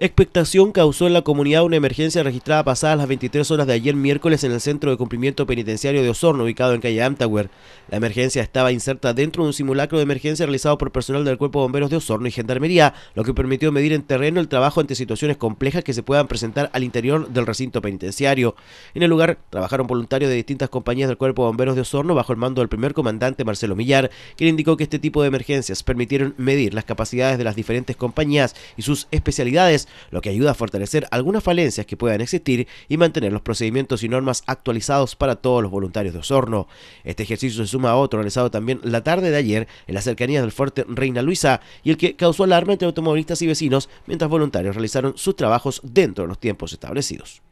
Expectación causó en la comunidad una emergencia registrada pasadas las 23 horas de ayer miércoles en el Centro de Cumplimiento Penitenciario de Osorno, ubicado en calle Amtauer. La emergencia estaba inserta dentro de un simulacro de emergencia realizado por personal del Cuerpo de Bomberos de Osorno y Gendarmería, lo que permitió medir en terreno el trabajo ante situaciones complejas que se puedan presentar al interior del recinto penitenciario. En el lugar trabajaron voluntarios de distintas compañías del Cuerpo de Bomberos de Osorno bajo el mando del primer comandante Marcelo Millar, quien indicó que este tipo de emergencias permitieron medir las capacidades de las diferentes compañías y sus especialidades lo que ayuda a fortalecer algunas falencias que puedan existir y mantener los procedimientos y normas actualizados para todos los voluntarios de Osorno. Este ejercicio se suma a otro realizado también la tarde de ayer en las cercanías del fuerte Reina Luisa y el que causó alarma entre automovilistas y vecinos mientras voluntarios realizaron sus trabajos dentro de los tiempos establecidos.